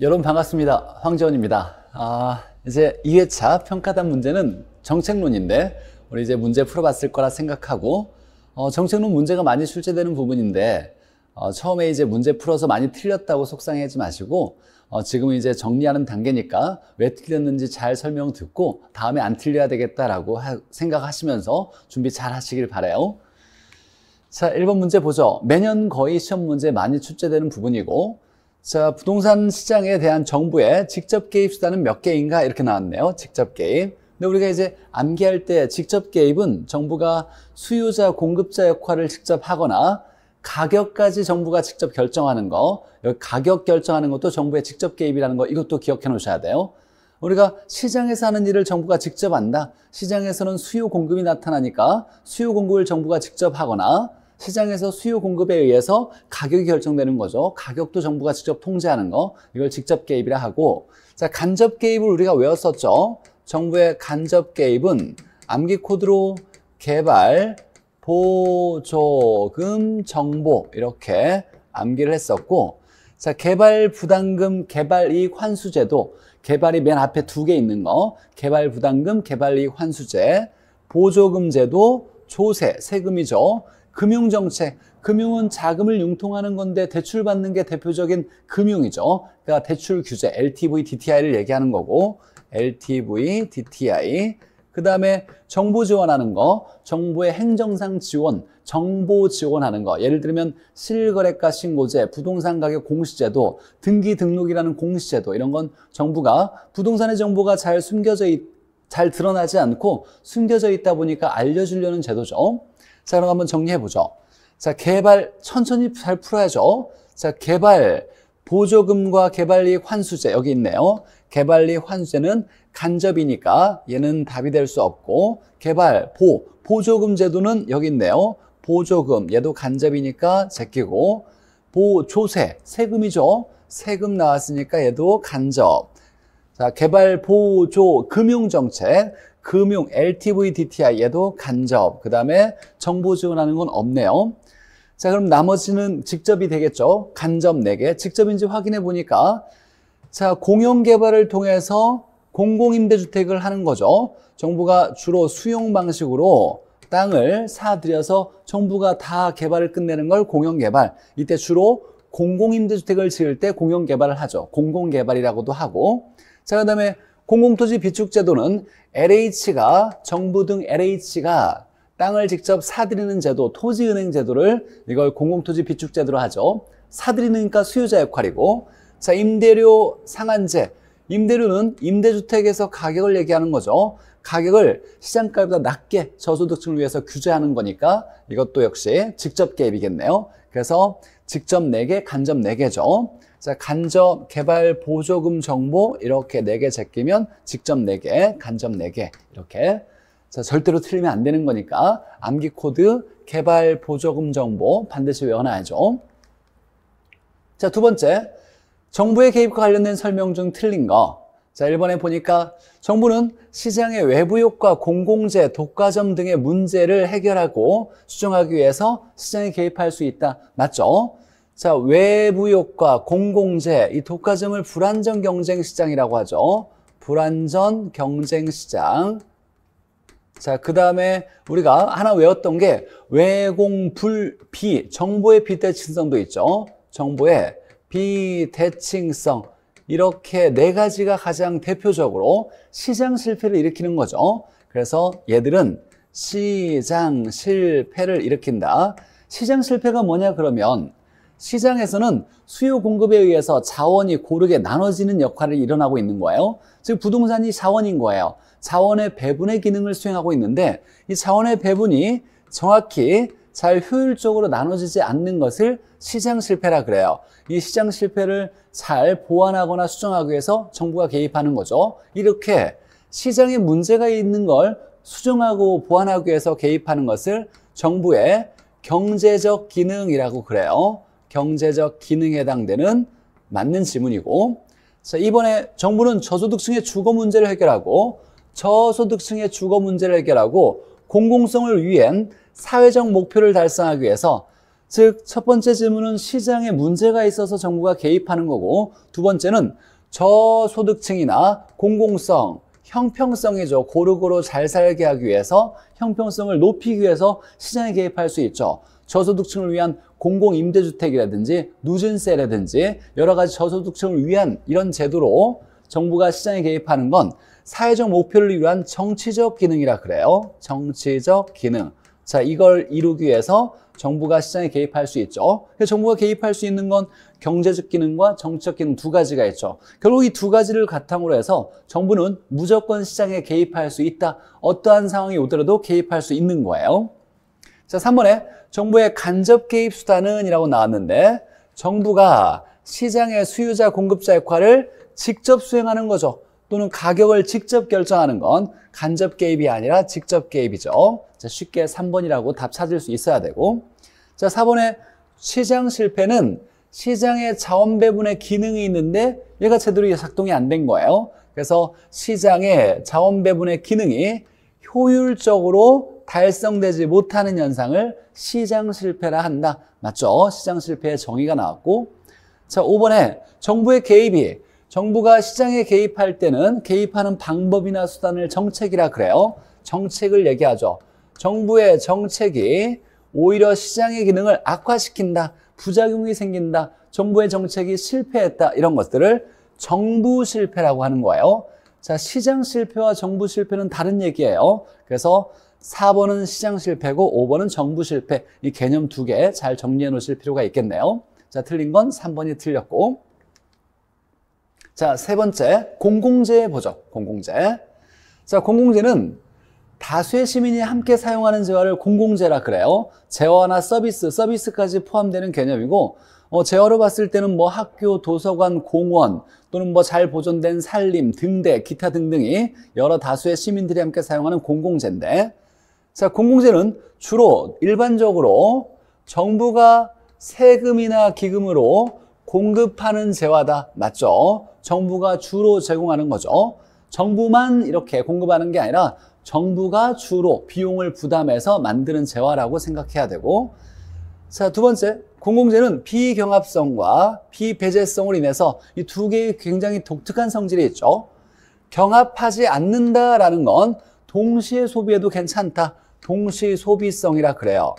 여러분 반갑습니다. 황재원입니다. 아, 이제 2회차 평가단 문제는 정책론인데 우리 이제 문제 풀어봤을 거라 생각하고 어, 정책론 문제가 많이 출제되는 부분인데 어, 처음에 이제 문제 풀어서 많이 틀렸다고 속상해하지 마시고 어, 지금 이제 정리하는 단계니까 왜 틀렸는지 잘 설명 듣고 다음에 안 틀려야 되겠다라고 하, 생각하시면서 준비 잘 하시길 바래요. 자, 1번 문제 보죠. 매년 거의 시험 문제 많이 출제되는 부분이고 자, 부동산 시장에 대한 정부의 직접 개입 수단은 몇 개인가 이렇게 나왔네요. 직접 개입. 근데 우리가 이제 암기할 때 직접 개입은 정부가 수요자 공급자 역할을 직접 하거나 가격까지 정부가 직접 결정하는 거, 가격 결정하는 것도 정부의 직접 개입이라는 거 이것도 기억해 놓으셔야 돼요. 우리가 시장에서 하는 일을 정부가 직접 한다. 시장에서는 수요 공급이 나타나니까 수요 공급을 정부가 직접 하거나 시장에서 수요 공급에 의해서 가격이 결정되는 거죠. 가격도 정부가 직접 통제하는 거. 이걸 직접 개입이라 하고 자, 간접 개입을 우리가 외웠었죠. 정부의 간접 개입은 암기 코드로 개발 보조금 정보 이렇게 암기를 했었고 자, 개발 부담금 개발 이익 환수 제도. 개발이 맨 앞에 두 개 있는 거. 개발 부담금 개발 이익 환수제. 보조금 제도, 조세, 세금이죠. 금융정책. 금융은 자금을 융통하는 건데 대출받는 게 대표적인 금융이죠. 그러니까 대출 규제, LTV, DTI를 얘기하는 거고 LTV, DTI. 그 다음에 정보 지원하는 거, 정부의 행정상 지원, 정보 지원하는 거. 예를 들면 실거래가 신고제, 부동산 가격 공시제도, 등기 등록이라는 공시제도 이런 건 정부가 부동산의 정보가 잘 숨겨져 있, 잘 드러나지 않고 숨겨져 있다 보니까 알려주려는 제도죠. 자, 그럼 한번 정리해보죠. 자, 개발 천천히 잘 풀어야죠. 자, 개발 보조금과 개발리 환수제 여기 있네요. 개발리 환수제는 간접이니까 얘는 답이 될 수 없고 개발, 보, 보조금 제도는 여기 있네요. 보조금 얘도 간접이니까 제끼고 보조세, 세금이죠. 세금 나왔으니까 얘도 간접. 자, 개발 보조 금융 정책. 금융, LTV, DTI 얘도 간접, 그 다음에 정부 지원하는 건 없네요. 자, 그럼 나머지는 직접이 되겠죠. 간접 4개. 직접인지 확인해 보니까 자, 공용 개발을 통해서 공공임대주택을 하는 거죠. 정부가 주로 수용 방식으로 땅을 사들여서 정부가 다 개발을 끝내는 걸 공영개발. 이때 주로 공공임대주택을 지을 때 공영개발을 하죠. 공공개발이라고도 하고. 자, 그 다음에 공공토지 비축제도는 LH가 정부 등 LH가 땅을 직접 사들이는 제도, 토지은행 제도를 이걸 공공토지 비축제도로 하죠. 사들이니까 그러니까 수요자 역할이고 자 임대료 상한제 임대료는 임대주택에서 가격을 얘기하는 거죠. 가격을 시장가보다 낮게 저소득층을 위해서 규제하는 거니까 이것도 역시 직접 개입이겠네요. 그래서 직접 4개, 간접 4개죠. 자, 간접 개발 보조금 정보 이렇게 네개 제끼면 직접 네개 간접 네 개 이렇게 자, 절대로 틀리면 안 되는 거니까 암기 코드 개발 보조금 정보 반드시 외워놔야죠. 자, 두 번째. 정부의 개입과 관련된 설명 중 틀린 거. 자, 1번에 보니까 정부는 시장의 외부 효과, 공공재, 독과점 등의 문제를 해결하고 수정하기 위해서 시장에 개입할 수 있다. 맞죠? 자, 외부효과, 공공재, 이 독과점을 불안전 경쟁 시장이라고 하죠. 불안전 경쟁 시장. 자, 그 다음에 우리가 하나 외웠던 게 외공불 비, 정보의 비대칭성도 있죠. 정보의 비대칭성. 이렇게 네 가지가 가장 대표적으로 시장 실패를 일으키는 거죠. 그래서 얘들은 시장 실패를 일으킨다. 시장 실패가 뭐냐 그러면 시장에서는 수요 공급에 의해서 자원이 고르게 나눠지는 역할을 일어나고 있는 거예요. 즉 부동산이 자원인 거예요. 자원의 배분의 기능을 수행하고 있는데 이 자원의 배분이 정확히 잘 효율적으로 나눠지지 않는 것을 시장 실패라 그래요. 이 시장 실패를 잘 보완하거나 수정하기 위해서 정부가 개입하는 거죠. 이렇게 시장에 문제가 있는 걸 수정하고 보완하기 위해서 개입하는 것을 정부의 경제적 기능이라고 그래요. 경제적 기능에 해당되는 맞는 지문이고 자, 이번에 정부는 저소득층의 주거 문제를 해결하고 저소득층의 주거 문제를 해결하고 공공성을 위한 사회적 목표를 달성하기 위해서 즉 첫 번째 질문은 시장에 문제가 있어서 정부가 개입하는 거고 두 번째는 저소득층이나 공공성, 형평성이죠. 고루고루 잘 살게 하기 위해서 형평성을 높이기 위해서 시장에 개입할 수 있죠. 저소득층을 위한 공공임대주택이라든지 누진세라든지 여러 가지 저소득층을 위한 이런 제도로 정부가 시장에 개입하는 건 사회적 목표를 위한 정치적 기능이라 그래요. 정치적 기능. 자, 이걸 이루기 위해서 정부가 시장에 개입할 수 있죠. 정부가 개입할 수 있는 건 경제적 기능과 정치적 기능 두 가지가 있죠. 결국 이 두 가지를 가탕으로 해서 정부는 무조건 시장에 개입할 수 있다. 어떠한 상황이 오더라도 개입할 수 있는 거예요. 자, 3번에 정부의 간접 개입 수단은 이라고 나왔는데 정부가 시장의 수요자 공급자 역할을 직접 수행하는 거죠. 또는 가격을 직접 결정하는 건 간접 개입이 아니라 직접 개입이죠. 자, 쉽게 3번이라고 답 찾을 수 있어야 되고. 자, 4번에 시장 실패는 시장의 자원 배분의 기능이 있는데 얘가 제대로 작동이 안 된 거예요. 그래서 시장의 자원 배분의 기능이 효율적으로 달성되지 못하는 현상을 시장 실패라 한다. 맞죠? 시장 실패의 정의가 나왔고 자, 5번에 정부의 개입이 정부가 시장에 개입할 때는 개입하는 방법이나 수단을 정책이라 그래요. 정책을 얘기하죠. 정부의 정책이 오히려 시장의 기능을 악화시킨다. 부작용이 생긴다. 정부의 정책이 실패했다. 이런 것들을 정부 실패라고 하는 거예요. 자, 시장 실패와 정부 실패는 다른 얘기예요. 그래서 4번은 시장 실패고 5번은 정부 실패. 이 개념 두 개 잘 정리해 놓으실 필요가 있겠네요. 자, 틀린 건 3번이 틀렸고. 자, 세 번째, 공공재 보죠. 공공재. 자, 공공재는 다수의 시민이 함께 사용하는 재화를 공공재라 그래요. 재화나 서비스, 서비스까지 포함되는 개념이고 어, 재화로 봤을 때는 뭐 학교, 도서관, 공원 또는 뭐 잘 보존된 산림, 등대, 기타 등등이 여러 다수의 시민들이 함께 사용하는 공공재인데 자, 공공재는 주로 일반적으로 정부가 세금이나 기금으로 공급하는 재화다. 맞죠? 정부가 주로 제공하는 거죠. 정부만 이렇게 공급하는 게 아니라 정부가 주로 비용을 부담해서 만드는 재화라고 생각해야 되고 자, 두 번째. 공공재는 비경합성과 비배제성을 인해서 이 두 개의 굉장히 독특한 성질이 있죠. 경합하지 않는다라는 건 동시에 소비해도 괜찮다. 동시 소비성이라 그래요.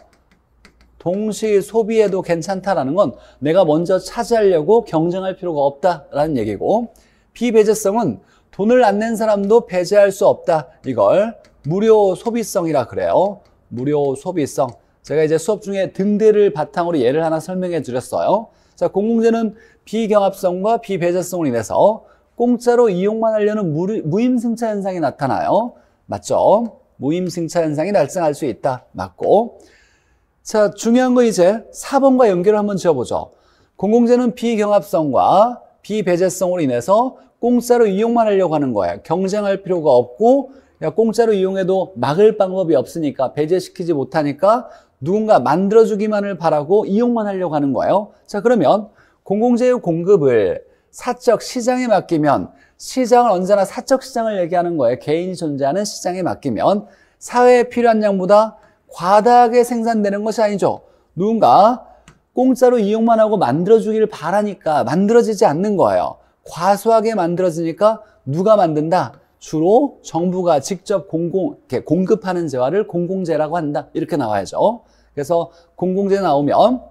동시 소비에도 괜찮다라는 건 내가 먼저 차지하려고 경쟁할 필요가 없다라는 얘기고 비배제성은 돈을 안 낸 사람도 배제할 수 없다. 이걸 무료 소비성이라 그래요. 무료 소비성. 제가 이제 수업 중에 등대를 바탕으로 예를 하나 설명해 드렸어요. 자, 공공재는 비경합성과 비배제성을 인해서 공짜로 이용만 하려는 무리, 무임승차 현상이 나타나요. 맞죠? 무임승차 현상이 발생할 수 있다. 맞고. 자, 중요한 거 이제 4번과 연결을 한번 지어보죠. 공공재는 비경합성과 비배제성으로 인해서 공짜로 이용만 하려고 하는 거야. 경쟁할 필요가 없고 야, 공짜로 이용해도 막을 방법이 없으니까 배제시키지 못하니까 누군가 만들어주기만을 바라고 이용만 하려고 하는 거예요. 자, 그러면 공공재의 공급을 사적 시장에 맡기면 시장은 언제나 사적 시장을 얘기하는 거예요. 개인이 존재하는 시장에 맡기면 사회에 필요한 양보다 과다하게 생산되는 것이 아니죠. 누군가 공짜로 이용만 하고 만들어주기를 바라니까 만들어지지 않는 거예요. 과소하게 만들어지니까 누가 만든다? 주로 정부가 직접 공공, 이렇게 공급하는 재화를 공공재라고 한다. 이렇게 나와야죠. 그래서 공공재 나오면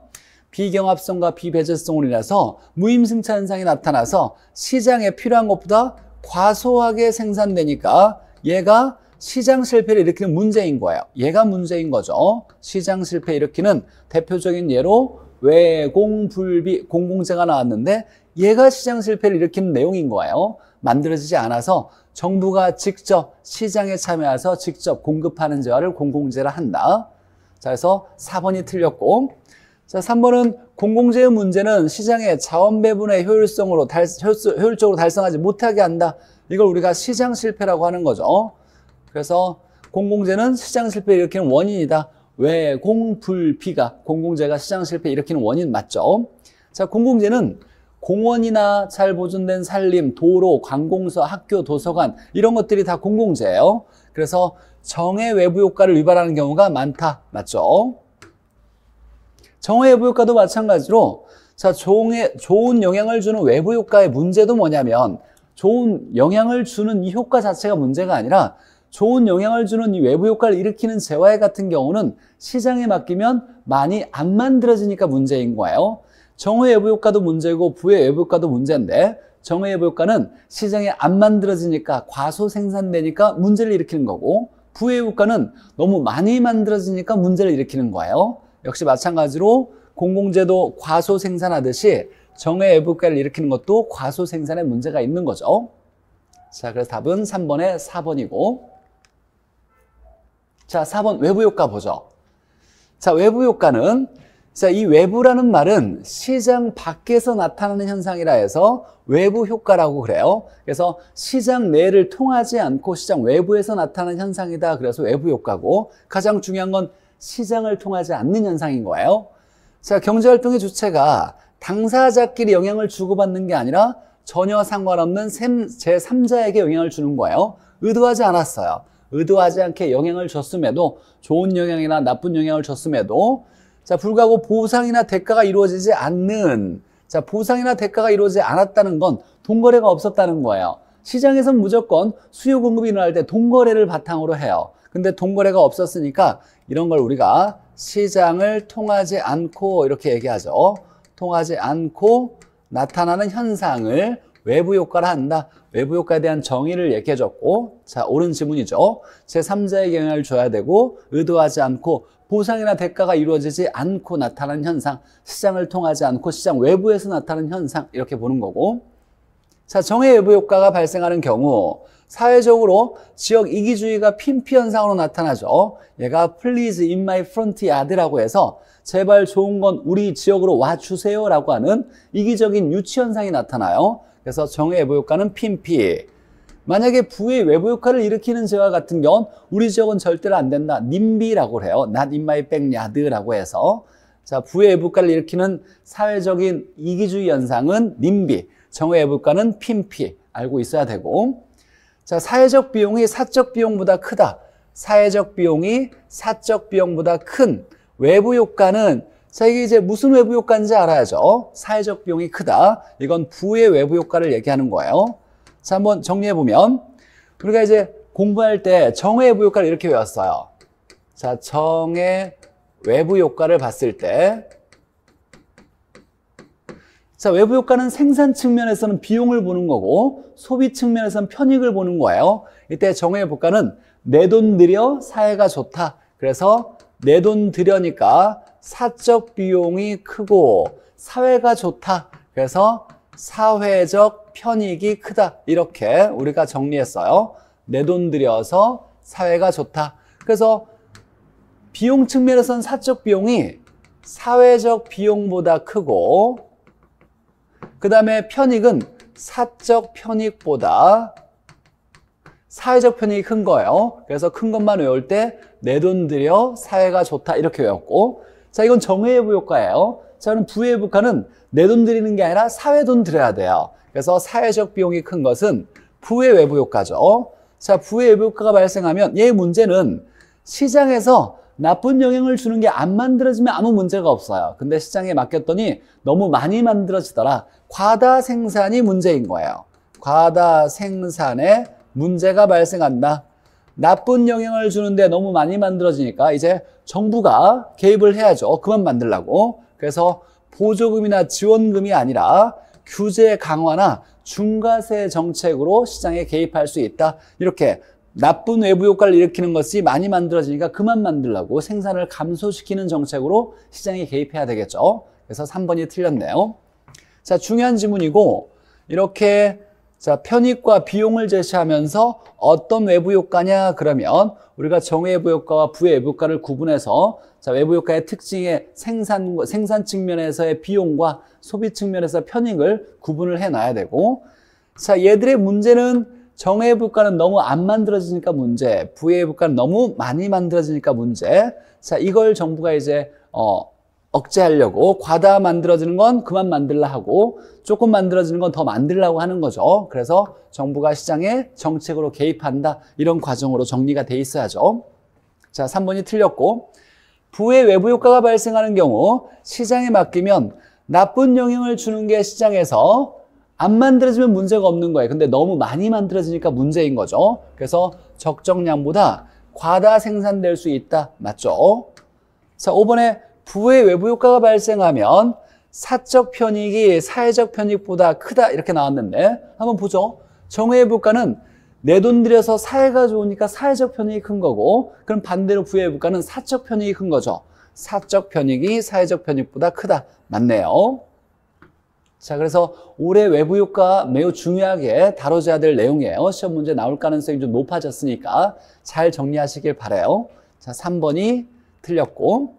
비경합성과 비배제성으로인해서 무임승차 현상이 나타나서 시장에 필요한 것보다 과소하게 생산되니까 얘가 시장 실패를 일으키는 문제인 거예요. 얘가 문제인 거죠. 시장 실패 일으키는 대표적인 예로 외공불비 공공재가 나왔는데 얘가 시장 실패를 일으키는 내용인 거예요. 만들어지지 않아서 정부가 직접 시장에 참여해서 직접 공급하는 재화를 공공재라 한다. 자, 그래서 4번이 틀렸고 자, 3번은 공공재의 문제는 시장의 자원 배분의 효율성으로 달, 효율적으로 달성하지 못하게 한다. 이걸 우리가 시장 실패라고 하는 거죠. 그래서 공공재는 시장 실패 일으키는 원인이다. 왜 공불피가 공공재가 시장 실패 일으키는 원인 맞죠? 자, 공공재는 공원이나 잘 보존된 산림, 도로, 관공서, 학교, 도서관 이런 것들이 다 공공재예요. 그래서 정의 외부 효과를 위반하는 경우가 많다. 맞죠? 정화외부 효과도 마찬가지로 자 좋은, 좋은 영향을 주는 외부 효과의 문제도 뭐냐면 좋은 영향을 주는 이 효과 자체가 문제가 아니라 좋은 영향을 주는 이 외부 효과를 일으키는 재화의 같은 경우는 시장에 맡기면 많이 안 만들어지니까 문제인 거예요. 정의 외부 효과도 문제고 부의 외부 효과도 문제인데 정의 외부 효과는 시장에 안 만들어지니까 과소 생산되니까 문제를 일으키는 거고 부의 효과는 너무 많이 만들어지니까 문제를 일으키는 거예요. 역시 마찬가지로 공공재도 과소 생산하듯이 정의 애부가를 일으키는 것도 과소 생산에 문제가 있는 거죠. 자, 그래서 답은 3번에 4번이고. 자, 4번 외부효과 보죠. 자, 외부효과는 자, 이 외부라는 말은 시장 밖에서 나타나는 현상이라 해서 외부 효과라고 그래요. 그래서 시장 내를 통하지 않고 시장 외부에서 나타나는 현상이다. 그래서 외부 효과고 가장 중요한 건 시장을 통하지 않는 현상인 거예요. 자, 경제활동의 주체가 당사자끼리 영향을 주고받는 게 아니라 전혀 상관없는 제3자에게 영향을 주는 거예요. 의도하지 않았어요. 의도하지 않게 영향을 줬음에도 좋은 영향이나 나쁜 영향을 줬음에도 자, 불구하고 보상이나 대가가 이루어지지 않는 자, 보상이나 대가가 이루어지지 않았다는 건 돈거래가 없었다는 거예요. 시장에선 무조건 수요 공급이 일어날 때 돈거래를 바탕으로 해요. 근데 돈거래가 없었으니까 이런 걸 우리가 시장을 통하지 않고 이렇게 얘기하죠. 어? 통하지 않고 나타나는 현상을 외부 효과라 한다. 외부 효과에 대한 정의를 얘기해 줬고 자, 옳은 지문이죠. 제3자의 영향을 줘야 되고 의도하지 않고 보상이나 대가가 이루어지지 않고 나타나는 현상, 시장을 통하지 않고 시장 외부에서 나타나는 현상 이렇게 보는 거고 자, 정의 외부 효과가 발생하는 경우 사회적으로 지역 이기주의가 핀피 현상으로 나타나죠. 얘가 please in my front이라고 해서 제발 좋은 건 우리 지역으로 와주세요라고 하는 이기적인 유치 현상이 나타나요. 그래서 정의 외부 효과는 핀피. 만약에 부의 외부 효과를 일으키는 재화 같은 경우 우리 지역은 절대로 안 된다. 님비라고 해요. Not in my backyard라고 해서 자 부의 외부 효과를 일으키는 사회적인 이기주의 현상은 님비, 정의 외부 효과는 핀피 알고 있어야 되고 자, 사회적 비용이 사적 비용보다 크다. 사회적 비용이 사적 비용보다 큰 외부 효과는 자, 이게 이제 무슨 외부 효과인지 알아야죠. 어? 사회적 비용이 크다. 이건 부의 외부 효과를 얘기하는 거예요. 자, 한번 정리해 보면 우리가 이제 공부할 때 정의 외부 효과를 이렇게 외웠어요. 자, 정의 외부 효과를 봤을 때 자, 외부 효과는 생산 측면에서는 비용을 보는 거고 소비 측면에서는 편익을 보는 거예요. 이때 정의 복과는내 돈 들여 사회가 좋다. 그래서 내 돈 들여니까 사적 비용이 크고 사회가 좋다. 그래서 사회적 편익이 크다. 이렇게 우리가 정리했어요. 내 돈 들여서 사회가 좋다. 그래서 비용 측면에서는 사적 비용이 사회적 비용보다 크고 그 다음에 편익은 사적 편익보다 사회적 편익이 큰 거예요. 그래서 큰 것만 외울 때 내 돈 들여 사회가 좋다 이렇게 외웠고 자 이건 정의의부 효과예요. 자 그럼 부의부 효과는 내 돈드리는게 아니라 사회 돈 들여야 돼요. 그래서 사회적 비용이 큰 것은 부의 외부 효과죠. 자 부의 외부 효과가 발생하면 얘 문제는 시장에서 나쁜 영향을 주는 게 안 만들어지면 아무 문제가 없어요. 근데 시장에 맡겼더니 너무 많이 만들어지더라. 과다 생산이 문제인 거예요. 과다 생산에 문제가 발생한다. 나쁜 영향을 주는데 너무 많이 만들어지니까 이제 정부가 개입을 해야죠. 그만 만들라고. 그래서 보조금이나 지원금이 아니라 규제 강화나 중과세 정책으로 시장에 개입할 수 있다. 이렇게 나쁜 외부 효과를 일으키는 것이 많이 만들어지니까 그만 만들라고 생산을 감소시키는 정책으로 시장에 개입해야 되겠죠. 그래서 3번이 틀렸네요. 자, 중요한 지문이고 이렇게 자, 편익과 비용을 제시하면서 어떤 외부 효과냐 그러면 우리가 정외부 효과와 부외부 효과를 구분해서 자, 외부 효과의 특징의 생산 생산 측면에서의 비용과 소비 측면에서 편익을 구분을 해 놔야 되고 자, 얘들의 문제는 정외부 효과는 너무 안 만들어지니까 문제, 부외부 효과는 너무 많이 만들어지니까 문제. 자, 이걸 정부가 이제 어 억제하려고 과다 만들어지는 건 그만 만들라 하고 조금 만들어지는 건 더 만들라고 하는 거죠. 그래서 정부가 시장에 정책으로 개입한다 이런 과정으로 정리가 돼 있어야죠. 자, 3번이 틀렸고 부의 외부 효과가 발생하는 경우 시장에 맡기면 나쁜 영향을 주는 게 시장에서 안 만들어지면 문제가 없는 거예요. 근데 너무 많이 만들어지니까 문제인 거죠. 그래서 적정량보다 과다 생산될 수 있다. 맞죠? 자, 5번에 부의 외부 효과가 발생하면 사적 편익이 사회적 편익보다 크다 이렇게 나왔는데 한번 보죠. 정의의 부가는 내 돈 들여서 사회가 좋으니까 사회적 편익이 큰 거고 그럼 반대로 부의 부가는 사적 편익이 큰 거죠. 사적 편익이 사회적 편익보다 크다. 맞네요. 자, 그래서 올해 외부 효과 매우 중요하게 다뤄져야 될 내용이에요. 시험 문제 나올 가능성이 좀 높아졌으니까 잘 정리하시길 바래요. 자, 3번이 틀렸고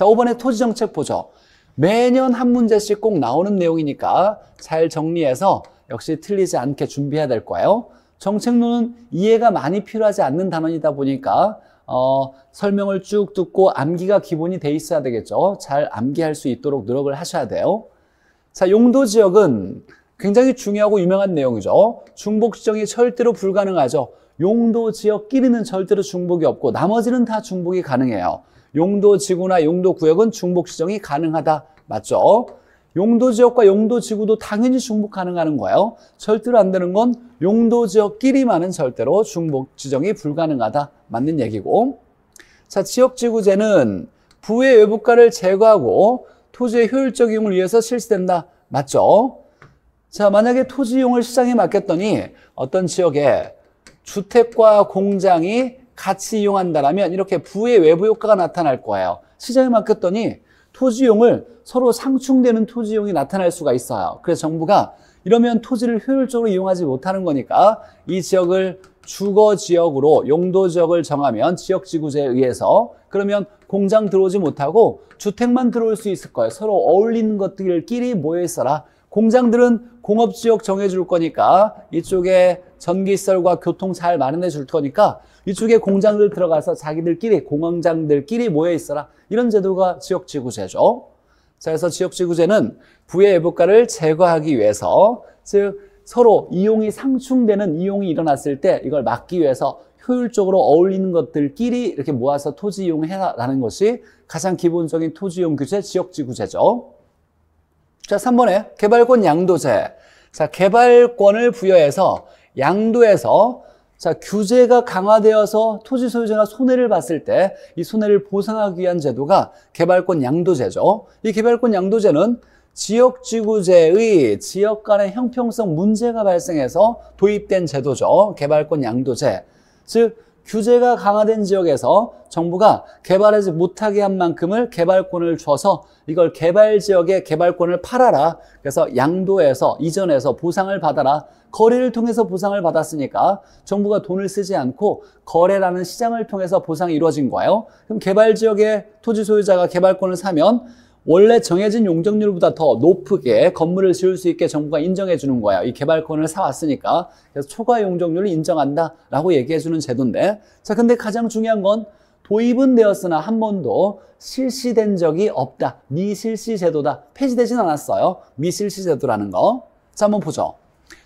자, 5번의 토지정책 보죠. 매년 한 문제씩 꼭 나오는 내용이니까 잘 정리해서 역시 틀리지 않게 준비해야 될 거예요. 정책론은 이해가 많이 필요하지 않는 단원이다 보니까 어, 설명을 쭉 듣고 암기가 기본이 돼 있어야 되겠죠. 잘 암기할 수 있도록 노력을 하셔야 돼요. 자, 용도 지역은 굉장히 중요하고 유명한 내용이죠. 중복 지정이 절대로 불가능하죠. 용도 지역끼리는 절대로 중복이 없고 나머지는 다 중복이 가능해요. 용도지구나 용도구역은 중복 지정이 가능하다. 맞죠? 용도지역과 용도지구도 당연히 중복 가능하는 거예요. 절대로 안 되는 건 용도지역끼리만은 절대로 중복 지정이 불가능하다. 맞는 얘기고. 자, 지역지구제는 부의 외부가를 제거하고 토지의 효율적 이용을 위해서 실시된다. 맞죠? 자, 만약에 토지 이용을 시장에 맡겼더니 어떤 지역에 주택과 공장이 같이 이용한다라면 이렇게 부의 외부 효과가 나타날 거예요. 시장에 맡겼더니 토지용을 서로 상충되는 토지용이 나타날 수가 있어요. 그래서 정부가 이러면 토지를 효율적으로 이용하지 못하는 거니까 이 지역을 주거 지역으로 용도 지역을 정하면 지역 지구제에 의해서 그러면 공장 들어오지 못하고 주택만 들어올 수 있을 거예요. 서로 어울리는 것들끼리 모여 있어라. 공장들은 공업 지역 정해줄 거니까 이쪽에 전기시설과 교통 잘 마련해 줄 거니까 이쪽에 공장들 들어가서 자기들끼리 공황장들끼리 모여 있어라. 이런 제도가 지역지구제죠. 자, 그래서 지역지구제는 부의 애부가를 제거하기 위해서 즉 서로 이용이 상충되는 이용이 일어났을 때 이걸 막기 위해서 효율적으로 어울리는 것들끼리 이렇게 모아서 토지 이용해라라는 을 것이 가장 기본적인 토지 이용 규제, 지역지구제죠. 자, 3번에 개발권 양도제. 자, 개발권을 부여해서 양도에서 자, 규제가 강화되어서 토지 소유자가 손해를 봤을 때 이 손해를 보상하기 위한 제도가 개발권 양도제죠. 이 개발권 양도제는 지역지구제의 지역 간의 형평성 문제가 발생해서 도입된 제도죠. 개발권 양도제. 즉 규제가 강화된 지역에서 정부가 개발하지 못하게 한 만큼을 개발권을 줘서 이걸 개발 지역에 개발권을 팔아라. 그래서 양도해서 이전해서 보상을 받아라. 거래를 통해서 보상을 받았으니까 정부가 돈을 쓰지 않고 거래라는 시장을 통해서 보상이 이루어진 거예요. 그럼 개발 지역의 토지 소유자가 개발권을 사면 원래 정해진 용적률보다 더 높게 건물을 지을 수 있게 정부가 인정해 주는 거예요. 이 개발권을 사왔으니까. 그래서 초과 용적률을 인정한다 라고 얘기해 주는 제도인데. 자, 근데 가장 중요한 건 도입은 되었으나 한 번도 실시된 적이 없다. 미실시 제도다. 폐지되진 않았어요. 미실시 제도라는 거. 자, 한번 보죠.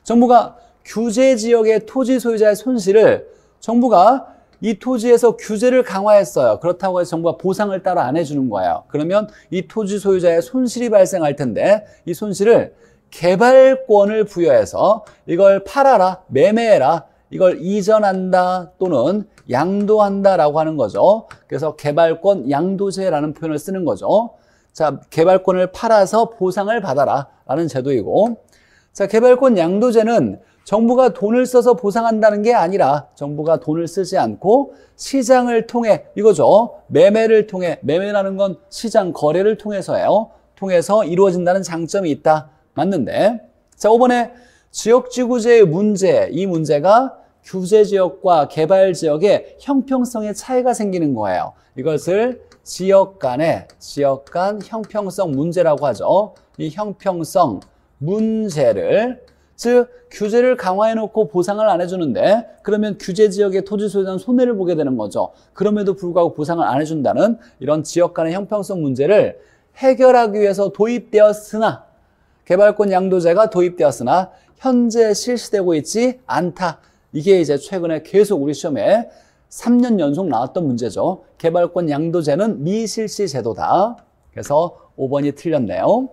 정부가 규제 지역의 토지 소유자의 손실을 정부가 이 토지에서 규제를 강화했어요. 그렇다고 해서 정부가 보상을 따로 안 해주는 거예요. 그러면 이 토지 소유자의 손실이 발생할 텐데 이 손실을 개발권을 부여해서 이걸 팔아라, 매매해라, 이걸 이전한다 또는 양도한다라고 하는 거죠. 그래서 개발권 양도제라는 표현을 쓰는 거죠. 자, 개발권을 팔아서 보상을 받아라 라는 제도이고 자, 개발권 양도제는 정부가 돈을 써서 보상한다는 게 아니라 정부가 돈을 쓰지 않고 시장을 통해 이거죠. 매매를 통해 매매라는 건 시장 거래를 통해서예요. 통해서 이루어진다는 장점이 있다. 맞는데. 자, 5번에 지역지구제의 문제. 이 문제가 규제 지역과 개발 지역의 형평성의 차이가 생기는 거예요. 이것을 지역 간의 지역 간 형평성 문제라고 하죠. 이 형평성 문제를 즉 규제를 강화해놓고 보상을 안 해주는데 그러면 규제 지역의 토지 소유자는 손해를 보게 되는 거죠. 그럼에도 불구하고 보상을 안 해준다는 이런 지역 간의 형평성 문제를 해결하기 위해서 도입되었으나 개발권 양도제가 도입되었으나 현재 실시되고 있지 않다. 이게 이제 최근에 계속 우리 시험에 3년 연속 나왔던 문제죠. 개발권 양도제는 미실시 제도다. 그래서 5번이 틀렸네요.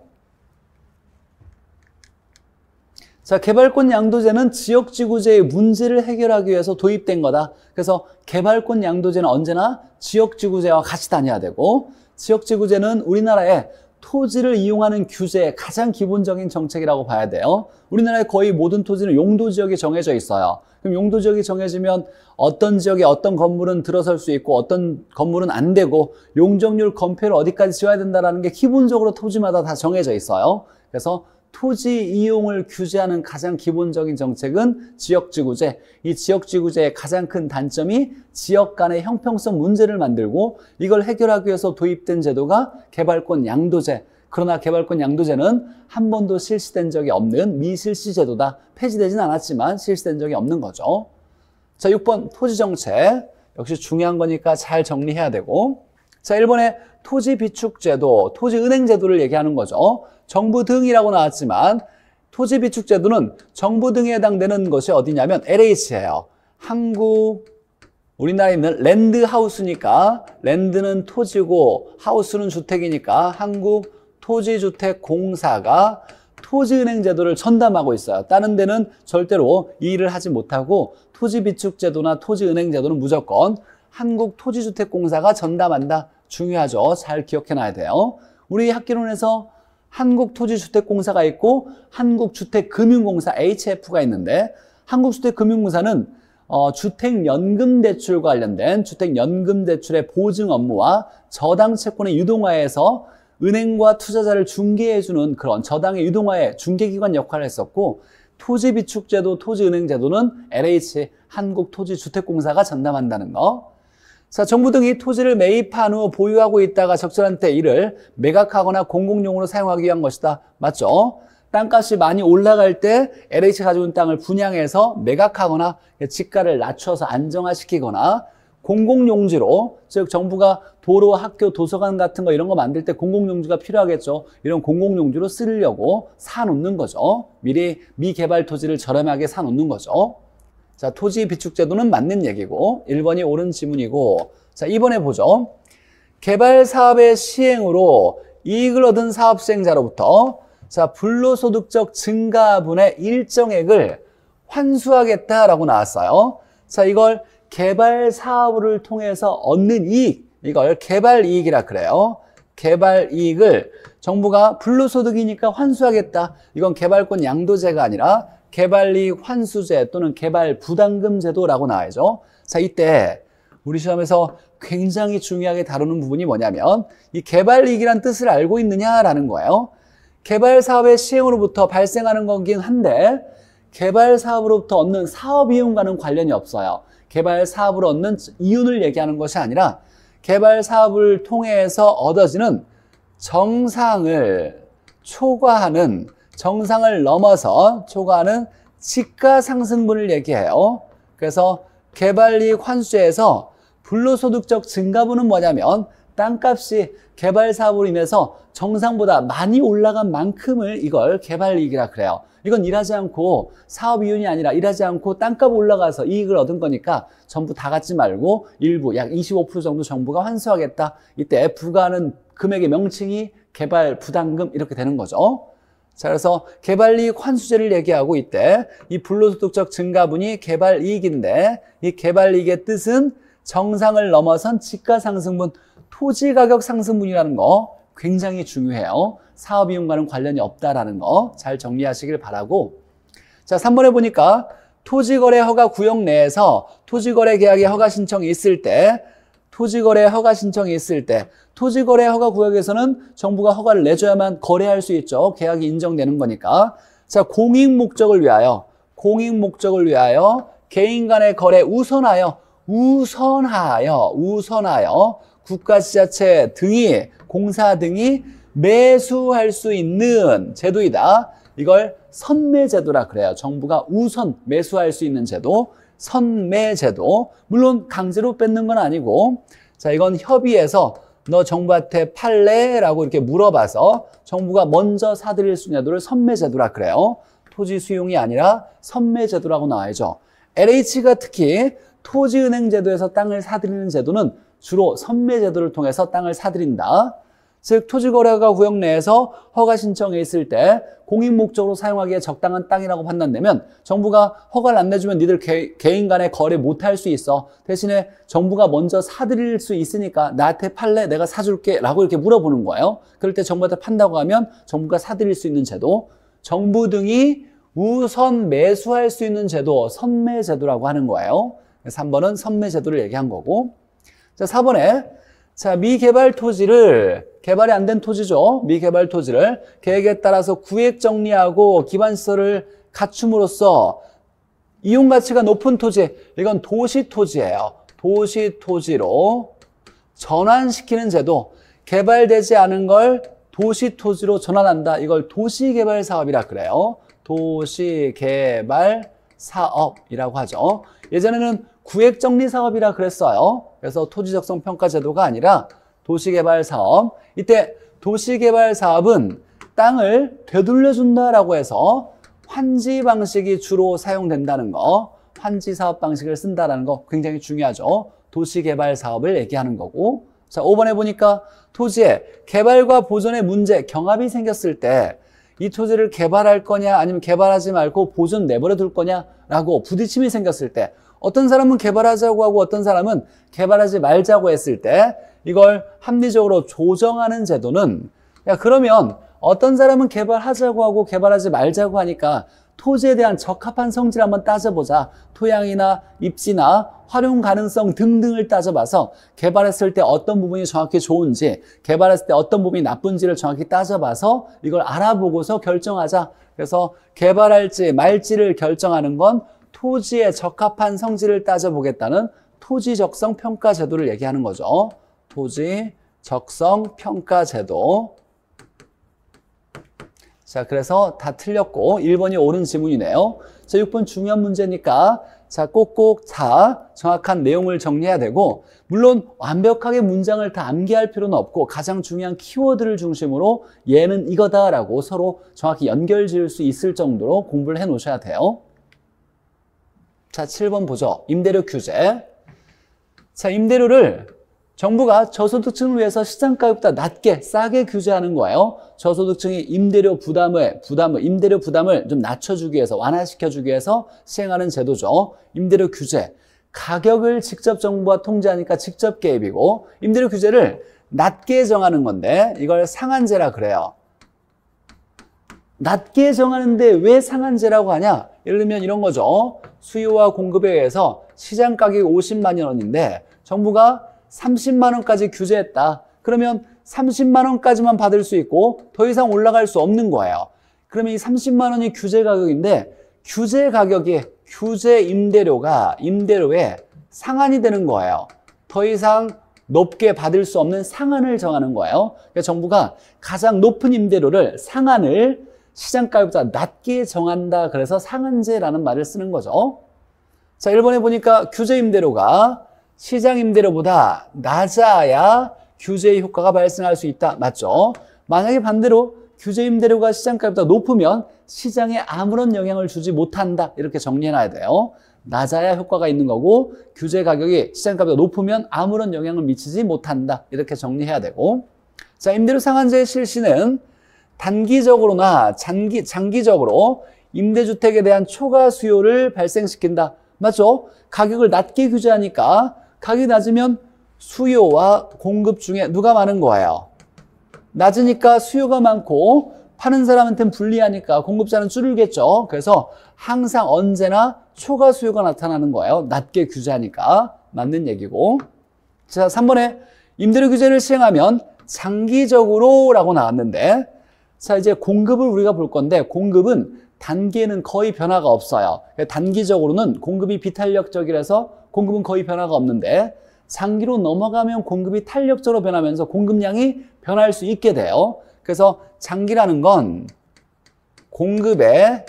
자, 개발권 양도제는 지역 지구제의 문제를 해결하기 위해서 도입된 거다. 그래서 개발권 양도제는 언제나 지역 지구제와 같이 다녀야 되고 지역 지구제는 우리나라의 토지를 이용하는 규제의 가장 기본적인 정책이라고 봐야 돼요. 우리나라의 거의 모든 토지는 용도 지역이 정해져 있어요. 그럼 용도 지역이 정해지면 어떤 지역에 어떤 건물은 들어설 수 있고 어떤 건물은 안 되고 용적률 건폐를 어디까지 지어야 된다는게 기본적으로 토지마다 다 정해져 있어요. 그래서 토지 이용을 규제하는 가장 기본적인 정책은 지역지구제. 이 지역지구제의 가장 큰 단점이 지역 간의 형평성 문제를 만들고 이걸 해결하기 위해서 도입된 제도가 개발권 양도제. 그러나 개발권 양도제는 한 번도 실시된 적이 없는 미실시 제도다. 폐지되진 않았지만 실시된 적이 없는 거죠. 자, 6번 토지정책. 역시 중요한 거니까 잘 정리해야 되고 자, 일본의 토지 비축 제도, 토지 은행 제도를 얘기하는 거죠. 정부 등이라고 나왔지만 토지 비축 제도는 정부 등에 해당되는 것이 어디냐면 LH예요. 한국 우리나라에 있는 랜드 하우스니까 랜드는 토지고 하우스는 주택이니까 한국 토지주택공사가 토지은행 제도를 전담하고 있어요. 다른 데는 절대로 이 일을 하지 못하고 토지비축제도나 토지은행 제도는 무조건 한국토지주택공사가 전담한다. 중요하죠. 잘 기억해놔야 돼요. 우리 학기론에서 한국토지주택공사가 있고 한국주택금융공사 HF가 있는데 한국주택금융공사는 어, 주택연금대출과 관련된 주택연금대출의 보증 업무와 저당채권의 유동화에서 은행과 투자자를 중개해주는 그런 저당의 유동화의 중개기관 역할을 했었고 토지비축제도, 토지은행제도는 LH 한국토지주택공사가 전담한다는 거 자, 정부 등이 토지를 매입한 후 보유하고 있다가 적절한 때 이를 매각하거나 공공용으로 사용하기 위한 것이다. 맞죠? 땅값이 많이 올라갈 때 LH 가지고 있는 땅을 분양해서 매각하거나 집가를 낮춰서 안정화시키거나 공공용지로 즉 정부가 도로, 학교, 도서관 같은 거 이런 거 만들 때 공공용지가 필요하겠죠. 이런 공공용지로 쓰려고 사놓는 거죠. 미리 미개발 토지를 저렴하게 사놓는 거죠. 자, 토지 비축 제도는 맞는 얘기고 1번이 옳은 지문이고 자, 2번에 보죠. 개발 사업의 시행으로 이익을 얻은 사업 시행자로부터 자, 불로소득적 증가분의 일정액을 환수하겠다라고 나왔어요. 자, 이걸 개발 사업을 통해서 얻는 이익, 이걸 개발 이익이라 그래요. 개발 이익을 정부가 불로소득이니까 환수하겠다. 이건 개발권 양도제가 아니라 개발리 환수제 또는 개발 부담금 제도라고 나와야죠. 자, 이때 우리 시험에서 굉장히 중요하게 다루는 부분이 뭐냐면 이 개발이익이란 뜻을 알고 있느냐라는 거예요. 개발 사업의 시행으로부터 발생하는 거긴 한데 개발 사업으로부터 얻는 사업 이윤과는 관련이 없어요. 개발 사업으로 얻는 이윤을 얘기하는 것이 아니라 개발 사업을 통해서 얻어지는 정상을 초과하는 정상을 넘어서 초과하는 지가 상승분을 얘기해요. 그래서 개발이익 환수에서 불로소득적 증가분은 뭐냐면 땅값이 개발 사업으로 인해서 정상보다 많이 올라간 만큼을 이걸 개발이익이라 그래요. 이건 일하지 않고 사업 이윤이 아니라 일하지 않고 땅값 올라가서 이익을 얻은 거니까 전부 다 갖지 말고 일부 약 25% 정도 정부가 환수하겠다. 이때 부과하는 금액의 명칭이 개발 부담금 이렇게 되는 거죠. 자, 그래서 개발 이익 환수제를 얘기하고 있대. 이 불로소득적 증가분이 개발 이익인데 이 개발 이익의 뜻은 정상을 넘어선 지가 상승분, 토지 가격 상승분이라는 거 굉장히 중요해요. 사업 이용과는 관련이 없다라는 거 잘 정리하시길 바라고 자, 3번에 보니까 토지거래 허가 구역 내에서 토지거래 계약의 허가 신청이 있을 때 토지거래 허가 신청이 있을 때 토지거래 허가 구역에서는 정부가 허가를 내줘야만 거래할 수 있죠. 계약이 인정되는 거니까. 자, 공익 목적을 위하여 공익 목적을 위하여 개인 간의 거래 우선하여 우선하여 우선하여 국가지자체 등이 공사 등이 매수할 수 있는 제도이다. 이걸 선매제도라 그래요. 정부가 우선 매수할 수 있는 제도. 선매제도. 물론 강제로 뺏는 건 아니고, 자, 이건 협의해서 너 정부한테 팔래? 라고 이렇게 물어봐서 정부가 먼저 사들일 수 있는 제도를 선매제도라 그래요. 토지 수용이 아니라 선매제도라고 나와야죠. LH가 특히 토지은행 제도에서 땅을 사들이는 제도는 주로 선매제도를 통해서 땅을 사들인다. 즉 토지거래가 구역 내에서 허가 신청에 있을 때 공익 목적으로 사용하기에 적당한 땅이라고 판단되면 정부가 허가를 안 내주면 니들 개, 개인 간의 거래 못할 수 있어 대신에 정부가 먼저 사드릴 수 있으니까 나한테 팔래 내가 사줄게 라고 이렇게 물어보는 거예요 그럴 때 정부한테 판다고 하면 정부가 사드릴 수 있는 제도 정부 등이 우선 매수할 수 있는 제도 선매 제도라고 하는 거예요 3번은 선매 제도를 얘기한 거고 자 4번에 자, 미개발 토지를 개발이 안 된 토지죠. 미개발 토지를 계획에 따라서 구획 정리하고 기반시설을 갖춤으로써 이용 가치가 높은 토지, 이건 도시 토지예요. 도시 토지로 전환시키는 제도, 개발되지 않은 걸 도시 토지로 전환한다. 이걸 도시 개발 사업이라 그래요. 도시 개발 사업이라고 하죠. 예전에는 구획정리 사업이라 그랬어요. 그래서 토지적성 평가 제도가 아니라 도시개발 사업. 이때 도시개발 사업은 땅을 되돌려준다라고 해서 환지 방식이 주로 사용된다는 거, 환지 사업 방식을 쓴다는 거 굉장히 중요하죠. 도시개발 사업을 얘기하는 거고. 자, 5번에 보니까 토지에 개발과 보존의 문제, 경합이 생겼을 때 이 토지를 개발할 거냐 아니면 개발하지 말고 보존 내버려 둘 거냐라고 부딪힘이 생겼을 때 어떤 사람은 개발하자고 하고 어떤 사람은 개발하지 말자고 했을 때 이걸 합리적으로 조정하는 제도는 야 그러면 어떤 사람은 개발하자고 하고 개발하지 말자고 하니까 토지에 대한 적합한 성질 한번 따져보자. 토양이나 입지나 활용 가능성 등등을 따져봐서 개발했을 때 어떤 부분이 정확히 좋은지 개발했을 때 어떤 부분이 나쁜지를 정확히 따져봐서 이걸 알아보고서 결정하자. 그래서 개발할지 말지를 결정하는 건 토지에 적합한 성질을 따져보겠다는 토지 적성 평가 제도를 얘기하는 거죠. 토지 적성 평가 제도. 자, 그래서 다 틀렸고 1번이 옳은 지문이네요. 자, 6번 중요한 문제니까 자, 꼭꼭 다 정확한 내용을 정리해야 되고 물론 완벽하게 문장을 다 암기할 필요는 없고 가장 중요한 키워드를 중심으로 얘는 이거다라고 서로 정확히 연결 지을 수 있을 정도로 공부를 해 놓으셔야 돼요. 자, 7번 보죠. 임대료 규제. 자, 임대료를 정부가 저소득층을 위해서 시장가격보다 낮게 싸게 규제하는 거예요. 저소득층이 임대료 부담을 부담을 임대료 부담을 좀 낮춰주기 위해서 완화시켜주기 위해서 시행하는 제도죠. 임대료 규제 가격을 직접 정부와 통제하니까 직접 개입이고 임대료 규제를 낮게 정하는 건데 이걸 상한제라 그래요. 낮게 정하는데 왜 상한제라고 하냐? 예를 들면 이런 거죠. 수요와 공급에 의해서 시장 가격이 50만 원인데 정부가 30만 원까지 규제했다. 그러면 30만 원까지만 받을 수 있고 더 이상 올라갈 수 없는 거예요. 그러면 이 30만 원이 규제 가격인데 규제 가격이 규제 임대료가 임대료에 상한이 되는 거예요. 더 이상 높게 받을 수 없는 상한을 정하는 거예요. 그러니까 정부가 가장 높은 임대료를 상한을 시장가보다 낮게 정한다. 그래서 상한제라는 말을 쓰는 거죠. 자, 1번에 보니까 규제 임대료가 시장 임대료보다 낮아야 규제의 효과가 발생할 수 있다. 맞죠? 만약에 반대로 규제 임대료가 시장가보다 높으면 시장에 아무런 영향을 주지 못한다. 이렇게 정리해놔야 돼요. 낮아야 효과가 있는 거고 규제 가격이 시장가보다 높으면 아무런 영향을 미치지 못한다. 이렇게 정리해야 되고 자 임대료 상한제 실시는 단기적으로나 장기, 장기적으로 임대주택에 대한 초과 수요를 발생시킨다. 맞죠? 가격을 낮게 규제하니까 가격이 낮으면 수요와 공급 중에 누가 많은 거예요? 낮으니까 수요가 많고 파는 사람한테는 불리하니까 공급자는 줄겠죠. 을 그래서 항상 언제나 초과 수요가 나타나는 거예요. 낮게 규제하니까 맞는 얘기고 자 3번에 임대료 규제를 시행하면 장기적으로 라고 나왔는데 자, 이제 공급을 우리가 볼 건데 공급은 단계에는 거의 변화가 없어요. 단기적으로는 공급이 비탄력적이라서 공급은 거의 변화가 없는데 장기로 넘어가면 공급이 탄력적으로 변하면서 공급량이 변할 수 있게 돼요. 그래서 장기라는 건 공급의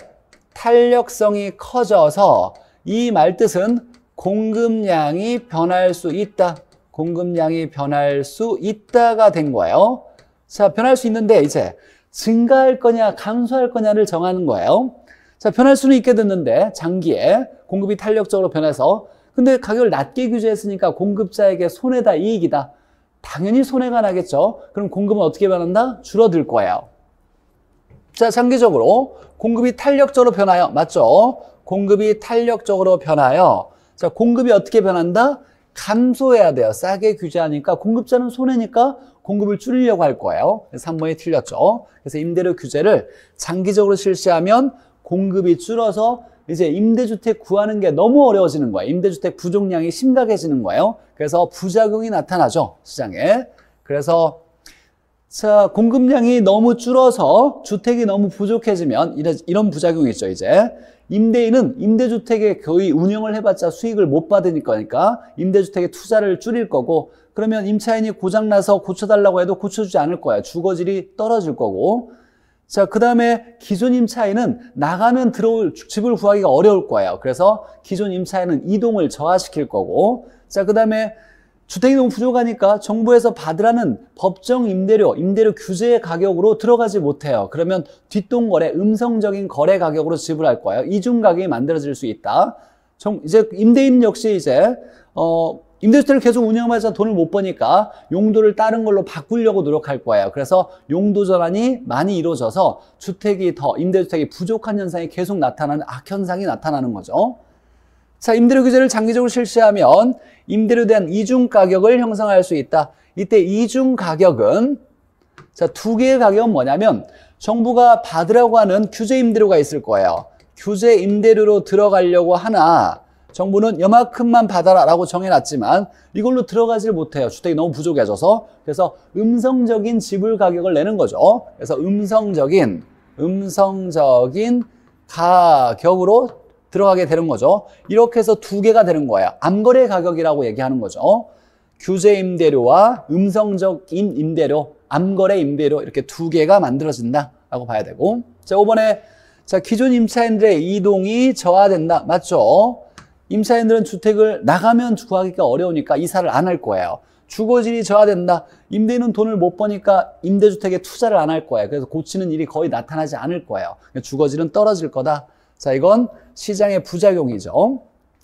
탄력성이 커져서 이 말뜻은 공급량이 변할 수 있다. 공급량이 변할 수 있다가 된 거예요. 자, 변할 수 있는데 이제 증가할 거냐 감소할 거냐를 정하는 거예요. 자, 변할 수는 있게 됐는데 장기에 공급이 탄력적으로 변해서 근데 가격을 낮게 규제했으니까 공급자에게 손해다 이익이다. 당연히 손해가 나겠죠. 그럼 공급은 어떻게 변한다? 줄어들 거예요. 자, 장기적으로 공급이 탄력적으로 변하여 맞죠? 공급이 탄력적으로 변하여 자, 공급이 어떻게 변한다? 감소해야 돼요. 싸게 규제하니까 공급자는 손해니까 공급을 줄이려고 할 거예요. 그래서 3번이 틀렸죠. 그래서 임대료 규제를 장기적으로 실시하면 공급이 줄어서 이제 임대주택 구하는 게 너무 어려워지는 거예요. 임대주택 부족량이 심각해지는 거예요. 그래서 부작용이 나타나죠. 시장에. 그래서 자, 공급량이 너무 줄어서 주택이 너무 부족해지면 이런, 이런 부작용이 있죠, 이제. 임대인은 임대주택에 거의 운영을 해봤자 수익을 못 받으니까 그러니까 임대주택에 투자를 줄일 거고 그러면 임차인이 고장나서 고쳐달라고 해도 고쳐주지 않을 거야. 주거질이 떨어질 거고. 자, 그 다음에 기존 임차인은 나가면 들어올, 집을 구하기가 어려울 거예요. 그래서 기존 임차인은 이동을 저하시킬 거고. 자, 그 다음에 주택이 너무 부족하니까 정부에서 받으라는 법정 임대료, 임대료 규제의 가격으로 들어가지 못해요. 그러면 뒷동거래, 음성적인 거래 가격으로 지불할 거예요. 이중 가격이 만들어질 수 있다. 정, 이제 임대인 역시 이제 어, 임대주택을 계속 운영하면서 돈을 못 버니까 용도를 다른 걸로 바꾸려고 노력할 거예요. 그래서 용도 전환이 많이 이루어져서 주택이 더 임대주택이 부족한 현상이 계속 나타나는 악현상이 나타나는 거죠. 자, 임대료 규제를 장기적으로 실시하면 임대료에 대한 이중 가격을 형성할 수 있다. 이때 이중 가격은 자, 두 개의 가격은 뭐냐면 정부가 받으라고 하는 규제 임대료가 있을 거예요. 규제 임대료로 들어가려고 하나 정부는 여만큼만 받아라라고 정해놨지만 이걸로 들어가질 못해요. 주택이 너무 부족해져서 그래서 음성적인 지불 가격을 내는 거죠. 그래서 음성적인 음성적인 가격으로 들어가게 되는 거죠. 이렇게 해서 두 개가 되는 거예요. 암거래 가격이라고 얘기하는 거죠. 규제 임대료와 음성적인 임대료, 암거래 임대료 이렇게 두 개가 만들어진다라고 봐야 되고 자, 이번에 자, 기존 임차인들의 이동이 저하된다. 맞죠? 임차인들은 주택을 나가면 구하기가 어려우니까 이사를 안 할 거예요. 주거질이 저하된다. 임대인은 돈을 못 버니까 임대주택에 투자를 안 할 거예요. 그래서 고치는 일이 거의 나타나지 않을 거예요. 그러니까 주거질은 떨어질 거다. 자, 이건 시장의 부작용이죠.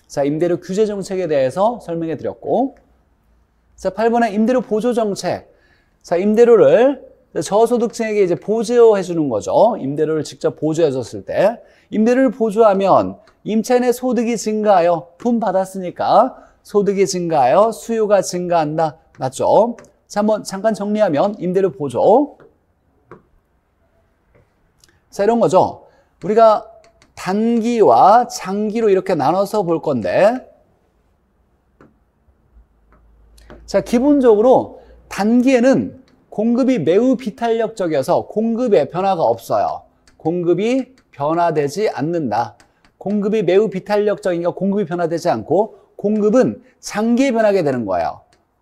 자, 임대료 규제 정책에 대해서 설명해 드렸고. 자, 8번에 임대료 보조 정책. 자, 임대료를 저소득층에게 이제 보조해 주는 거죠. 임대료를 직접 보조해 줬을 때. 임대료를 보조하면 임차인의 소득이 증가하여 품 받았으니까 소득이 증가하여 수요가 증가한다. 맞죠? 자, 한번 잠깐 정리하면 임대료 보조. 자, 이런 거죠. 우리가 단기와 장기로 이렇게 나눠서 볼 건데 자, 기본적으로 단기에는 공급이 매우 비탄력적이어서 공급에 변화가 없어요. 공급이 변화되지 않는다. 공급이 매우 비탄력적이니까 공급이 변화되지 않고 공급은 장기에 변하게 되는 거예요.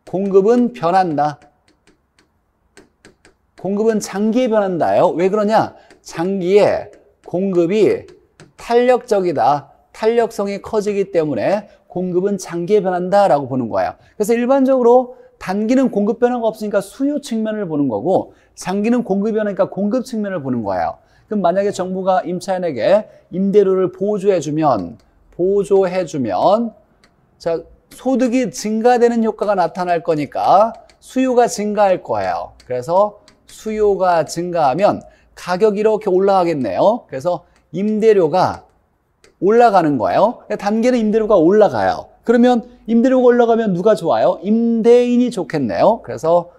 공급은 변한다. 공급은 장기에 변한다요. 왜 그러냐? 장기에 공급이 탄력적이다. 탄력성이 커지기 때문에 공급은 장기에 변한다라고 보는 거예요. 그래서 일반적으로 단기는 공급 변화가 없으니까 수요 측면을 보는 거고 장기는 공급 변화니까 공급 측면을 보는 거예요. 그럼 만약에 정부가 임차인에게 임대료를 보조해주면 보조해주면 자 소득이 증가되는 효과가 나타날 거니까 수요가 증가할 거예요. 그래서 수요가 증가하면 가격이 이렇게 올라가겠네요. 그래서 임대료가 올라가는 거예요. 단계는 임대료가 올라가요. 그러면 임대료가 올라가면 누가 좋아요? 임대인이 좋겠네요. 그래서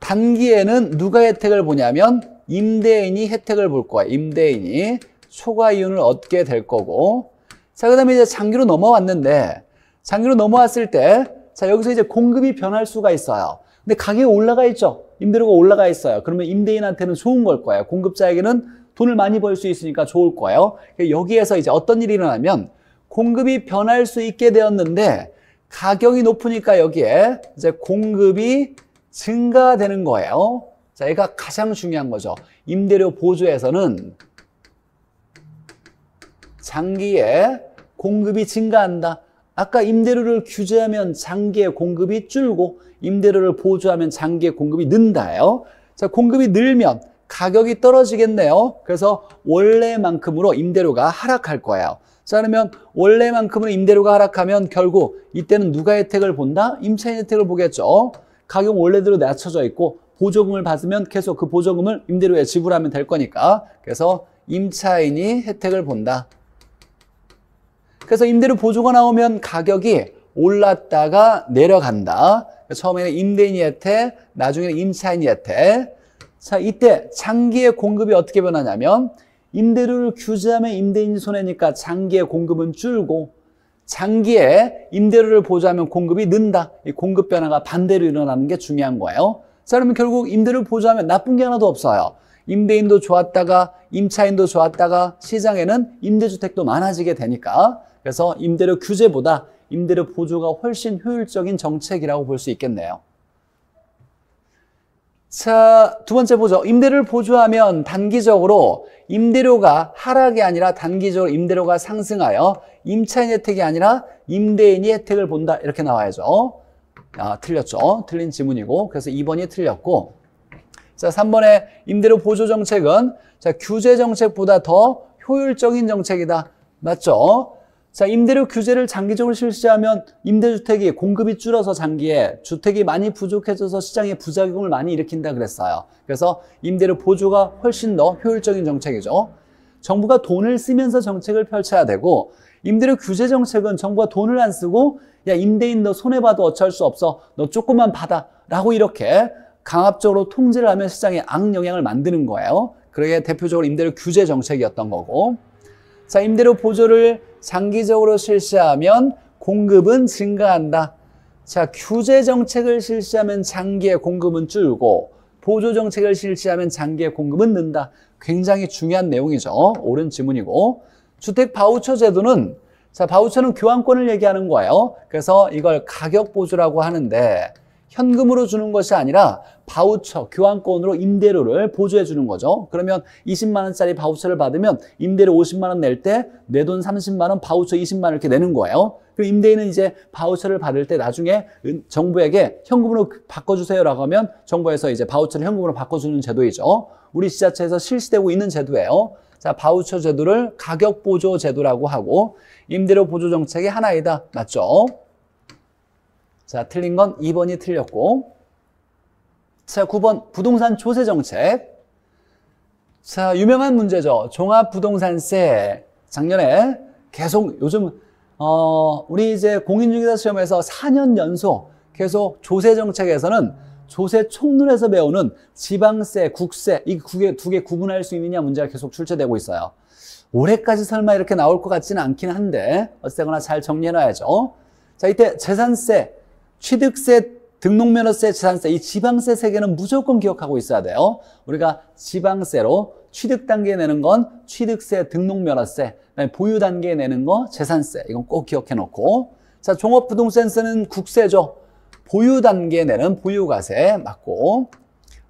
단기에는 누가 혜택을 보냐면 임대인이 혜택을 볼거예요 임대인이 초과 이윤을 얻게 될 거고 자, 그 다음에 이제 장기로 넘어왔는데 장기로 넘어왔을 때 자, 여기서 이제 공급이 변할 수가 있어요. 근데 가격이 올라가 있죠. 임대료가 올라가 있어요. 그러면 임대인한테는 좋은 걸 거예요. 공급자에게는 돈을 많이 벌 수 있으니까 좋을 거예요. 여기에서 이제 어떤 일이 일어나면 공급이 변할 수 있게 되었는데 가격이 높으니까 여기에 이제 공급이 증가되는 거예요. 자, 얘가 가장 중요한 거죠. 임대료 보조에서는 장기에 공급이 증가한다. 아까 임대료를 규제하면 장기에 공급이 줄고 임대료를 보조하면 장기에 공급이 는다요. 자, 공급이 늘면 가격이 떨어지겠네요. 그래서 원래만큼으로 임대료가 하락할 거예요. 자, 그러면 원래만큼은 임대료가 하락하면 결국 이때는 누가 혜택을 본다? 임차인 혜택을 보겠죠. 가격 원래대로 낮춰져 있고 보조금을 받으면 계속 그 보조금을 임대료에 지불하면 될 거니까 그래서 임차인이 혜택을 본다. 그래서 임대료 보조가 나오면 가격이 올랐다가 내려간다. 처음에는 임대인이 혜택, 나중에는 임차인이 혜택. 자, 이때 장기의 공급이 어떻게 변하냐면 임대료를 규제하면 임대인 손해니까 장기의 공급은 줄고 장기에 임대료를 보조하면 공급이 는다. 이 공급 변화가 반대로 일어나는 게 중요한 거예요. 자, 그러면 결국 임대를 료 보조하면 나쁜 게 하나도 없어요. 임대인도 좋았다가 임차인도 좋았다가 시장에는 임대주택도 많아지게 되니까 그래서 임대료 규제보다 임대료 보조가 훨씬 효율적인 정책이라고 볼 수 있겠네요. 자, 두 번째 보죠. 임대를 료 보조하면 단기적으로 임대료가 하락이 아니라 단기적으로 임대료가 상승하여 임차인 혜택이 아니라 임대인이 혜택을 본다. 이렇게 나와야죠. 아, 틀렸죠. 틀린 지문이고. 그래서 2번이 틀렸고. 자, 3번에 임대료 보조 정책은 자, 규제 정책보다 더 효율적인 정책이다. 맞죠? 자, 임대료 규제를 장기적으로 실시하면 임대주택이 공급이 줄어서 장기에 주택이 많이 부족해져서 시장에 부작용을 많이 일으킨다 그랬어요. 그래서 임대료 보조가 훨씬 더 효율적인 정책이죠. 정부가 돈을 쓰면서 정책을 펼쳐야 되고 임대료 규제 정책은 정부가 돈을 안 쓰고 야 임대인 너 손해봐도 어쩔 수 없어 너 조금만 받아 라고 이렇게 강압적으로 통제를 하면 시장에 악영향을 만드는 거예요. 그게 러 대표적으로 임대료 규제 정책이었던 거고 자 임대료 보조를 장기적으로 실시하면 공급은 증가한다. 자, 규제 정책을 실시하면 장기의 공급은 줄고 보조 정책을 실시하면 장기의 공급은 는다. 굉장히 중요한 내용이죠. 옳은 지문이고. 주택 바우처 제도는 자, 바우처는 교환권을 얘기하는 거예요. 그래서 이걸 가격 보조라고 하는데 현금으로 주는 것이 아니라 바우처, 교환권으로 임대료를 보조해 주는 거죠. 그러면 20만 원짜리 바우처를 받으면 임대료 50만 원 낼 때 내 돈 30만 원, 바우처 20만 원 이렇게 내는 거예요. 그럼 임대인은 이제 바우처를 받을 때 나중에 정부에게 현금으로 그 바꿔주세요라고 하면 정부에서 이제 바우처를 현금으로 바꿔주는 제도이죠. 우리 지자체에서 실시되고 있는 제도예요. 자, 바우처 제도를 가격 보조 제도라고 하고 임대료 보조 정책의 하나이다. 맞죠? 자, 틀린 건 2번이 틀렸고 자, 9번 부동산 조세 정책. 자, 유명한 문제죠. 종합부동산세. 작년에 계속 요즘 어, 우리 이제 공인중개사 시험에서 4년 연속 계속 조세 정책에서는 조세 총론에서 배우는 지방세, 국세 이 두개두개 구분할 수 있느냐 문제가 계속 출제되고 있어요. 올해까지 설마 이렇게 나올 것 같지는 않긴 한데 어쨌거나 잘 정리해놔야죠. 자 이때 재산세, 취득세 등록면허세, 재산세, 이 지방세 세 개는 무조건 기억하고 있어야 돼요. 우리가 지방세로 취득 단계에 내는 건 취득세, 등록면허세, 보유 단계에 내는 거 재산세. 이건 꼭 기억해 놓고. 자, 종업부동산세는 국세죠. 보유 단계에 내는 보유과세 맞고.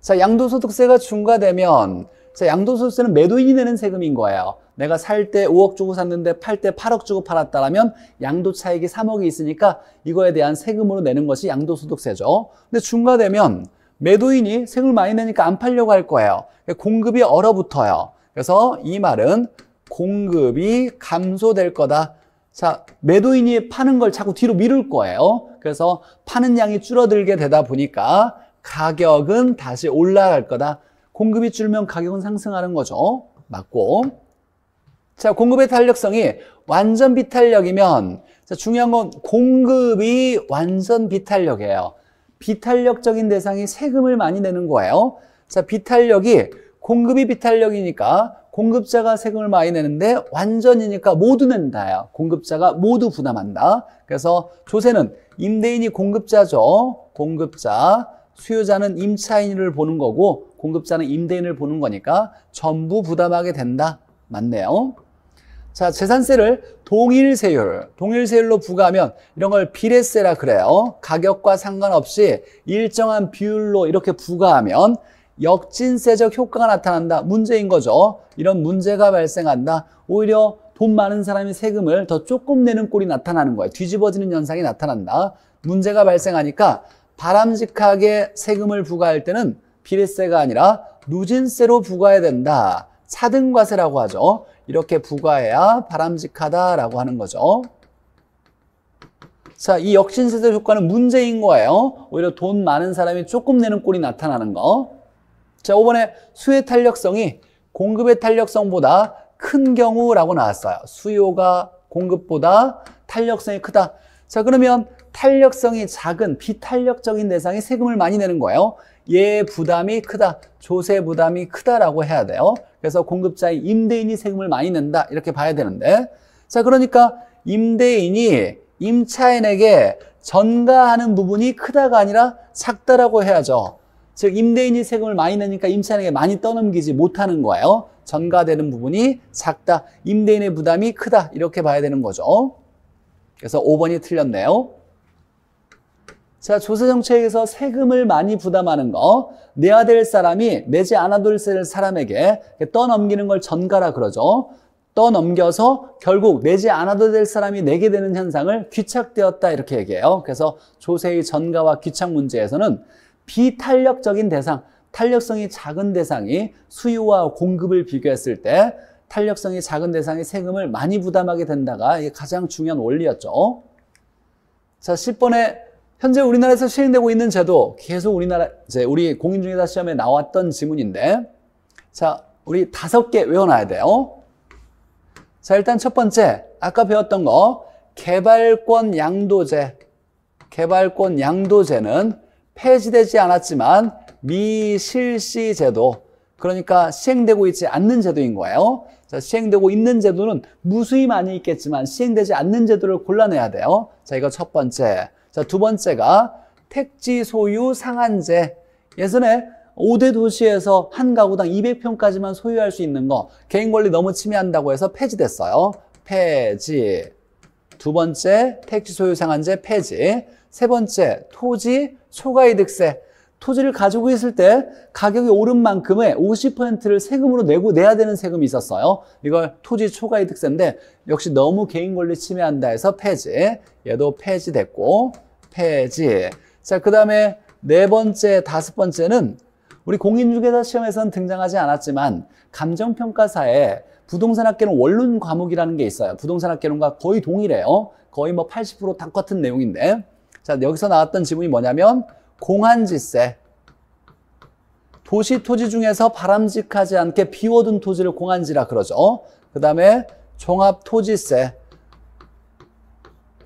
자, 양도소득세가 중과되면 그 양도소득세는 매도인이 내는 세금인 거예요. 내가 살 때 5억 주고 샀는데 팔 때 8억 주고 팔았다라면 양도 차익이 3억이 있으니까 이거에 대한 세금으로 내는 것이 양도소득세죠. 근데 중과되면 매도인이 세금을 많이 내니까 안 팔려고 할 거예요. 그러니까 공급이 얼어붙어요. 그래서 이 말은 공급이 감소될 거다. 자, 매도인이 파는 걸 자꾸 뒤로 미룰 거예요. 그래서 파는 양이 줄어들게 되다 보니까 가격은 다시 올라갈 거다. 공급이 줄면 가격은 상승하는 거죠. 맞고. 자, 공급의 탄력성이 완전 비탄력이면 자, 중요한 건 공급이 완전 비탄력이에요. 비탄력적인 대상이 세금을 많이 내는 거예요. 자, 비탄력이 공급이 비탄력이니까 공급자가 세금을 많이 내는데 완전이니까 모두 낸다요 공급자가 모두 부담한다. 그래서 조세는 임대인이 공급자죠. 공급자. 수요자는 임차인을 보는 거고 공급자는 임대인을 보는 거니까 전부 부담하게 된다. 맞네요. 자, 재산세를 동일 세율, 동일 세율로 부과하면 이런 걸 비례세라 그래요. 가격과 상관없이 일정한 비율로 이렇게 부과하면 역진세적 효과가 나타난다. 문제인 거죠. 이런 문제가 발생한다. 오히려 돈 많은 사람이 세금을 더 조금 내는 꼴이 나타나는 거예요. 뒤집어지는 현상이 나타난다. 문제가 발생하니까 바람직하게 세금을 부과할 때는 비례세가 아니라 누진세로 부과해야 된다. 차등과세라고 하죠. 이렇게 부과해야 바람직하다라고 하는 거죠. 자, 이 역신세제 효과는 문제인 거예요. 오히려 돈 많은 사람이 조금 내는 꼴이 나타나는 거. 자, 이번에 수의 탄력성이 공급의 탄력성보다 큰 경우라고 나왔어요. 수요가 공급보다 탄력성이 크다. 자, 그러면 탄력성이 작은 비탄력적인 대상이 세금을 많이 내는 거예요. 얘 부담이 크다, 조세 부담이 크다라고 해야 돼요. 그래서 공급자의 임대인이 세금을 많이 낸다 이렇게 봐야 되는데 자 그러니까 임대인이 임차인에게 전가하는 부분이 크다가 아니라 작다라고 해야죠. 즉 임대인이 세금을 많이 내니까 임차인에게 많이 떠넘기지 못하는 거예요. 전가되는 부분이 작다, 임대인의 부담이 크다 이렇게 봐야 되는 거죠. 그래서 5번이 틀렸네요. 자, 조세 정책에서 세금을 많이 부담하는 거, 내야 될 사람이 내지 않아도 될 사람에게 떠넘기는 걸 전가라 그러죠. 떠넘겨서 결국 내지 않아도 될 사람이 내게 되는 현상을 귀착되었다 이렇게 얘기해요. 그래서 조세의 전가와 귀착 문제에서는 비탄력적인 대상, 탄력성이 작은 대상이 수요와 공급을 비교했을 때 탄력성이 작은 대상이 세금을 많이 부담하게 된다가 이게 가장 중요한 원리였죠. 자, 10번에 현재 우리나라에서 시행되고 있는 제도 계속 우리나라 이제 우리 공인중개사 시험에 나왔던 지문인데 자 우리 다섯 개 외워놔야 돼요. 자 일단 첫 번째 아까 배웠던 거 개발권 양도제 개발권 양도제는 폐지되지 않았지만 미실시 제도 그러니까 시행되고 있지 않는 제도인 거예요. 자, 시행되고 있는 제도는 무수히 많이 있겠지만 시행되지 않는 제도를 골라내야 돼요. 자, 이거 첫 번째. 자, 두 번째가 택지 소유 상한제. 예전에 5대 도시에서 한 가구당 200평까지만 소유할 수 있는 거 개인 권리 너무 침해한다고 해서 폐지됐어요. 폐지. 두 번째, 택지 소유 상한제 폐지. 세 번째, 토지 초과이득세. 토지를 가지고 있을 때 가격이 오른 만큼의 50%를 세금으로 내고 내야 되는 세금이 있었어요. 이걸 토지 초과이득세인데 역시 너무 개인 권리 침해한다 해서 폐지. 얘도 폐지됐고 페이지. 자, 그 다음에 네 번째, 다섯 번째는 우리 공인중개사 시험에서는 등장하지 않았지만 감정평가사에 부동산 학개론 원론 과목이라는 게 있어요. 부동산 학개론과 거의 동일해요. 거의 뭐 80% 똑같은 내용인데. 자, 여기서 나왔던 지문이 뭐냐면 공한지세. 도시 토지 중에서 바람직하지 않게 비워둔 토지를 공한지라 그러죠. 그 다음에 종합토지세.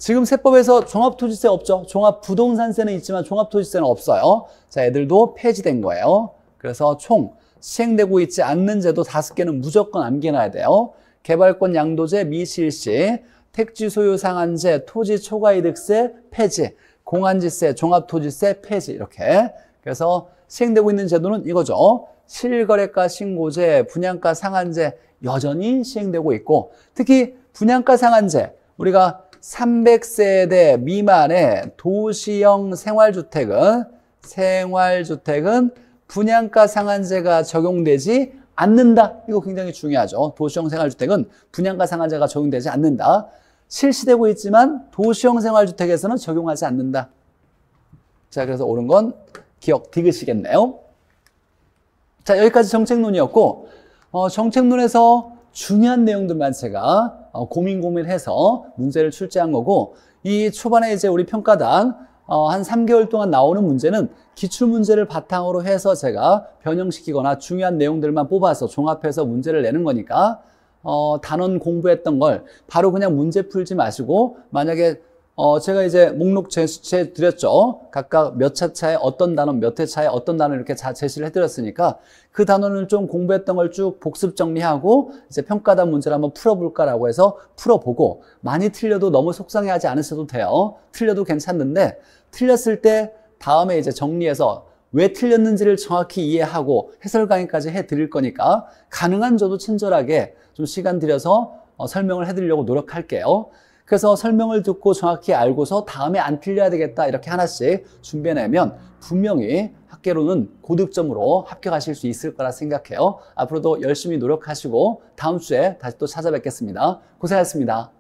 지금 세법에서 종합토지세 없죠. 종합부동산세는 있지만 종합토지세는 없어요. 자, 애들도 폐지된 거예요. 그래서 총 시행되고 있지 않는 제도 다섯 개는 무조건 암겨놔야 돼요. 개발권 양도제 미실시, 택지 소유 상한제, 토지 초과이득세 폐지, 공안지세, 종합토지세 폐지 이렇게. 그래서 시행되고 있는 제도는 이거죠. 실거래가 신고제, 분양가 상한제 여전히 시행되고 있고 특히 분양가 상한제 우리가 300세대 미만의 도시형 생활주택은 생활주택은 분양가 상한제가 적용되지 않는다. 이거 굉장히 중요하죠. 도시형 생활주택은 분양가 상한제가 적용되지 않는다. 실시되고 있지만 도시형 생활주택에서는 적용하지 않는다. 자, 그래서 옳은 건 기억 디귿이겠네요. 자, 여기까지 정책론이었고 어, 정책론에서 중요한 내용들만 제가 어, 고민 고민해서 문제를 출제한 거고 이 초반에 이제 우리 평가단 어, 한 3개월 동안 나오는 문제는 기출문제를 바탕으로 해서 제가 변형시키거나 중요한 내용들만 뽑아서 종합해서 문제를 내는 거니까 어, 단원 공부했던 걸 바로 그냥 문제 풀지 마시고 만약에 어, 제가 이제 목록 제시해 드렸죠. 각각 몇 차 차에 어떤 단어, 몇회 차에 어떤 단어 이렇게 다 제시를 해 드렸으니까 그 단어는 좀 공부했던 걸 쭉 복습 정리하고 이제 평가단 문제를 한번 풀어볼까라고 해서 풀어보고 많이 틀려도 너무 속상해하지 않으셔도 돼요. 틀려도 괜찮는데 틀렸을 때 다음에 이제 정리해서 왜 틀렸는지를 정확히 이해하고 해설 강의까지 해 드릴 거니까 가능한 저도 친절하게 좀 시간 들여서 어, 설명을 해 드리려고 노력할게요. 그래서 설명을 듣고 정확히 알고서 다음에 안 틀려야 되겠다 이렇게 하나씩 준비해내면 분명히 학계로는 고득점으로 합격하실 수 있을 거라 생각해요. 앞으로도 열심히 노력하시고 다음 주에 다시 또 찾아뵙겠습니다. 고생하셨습니다.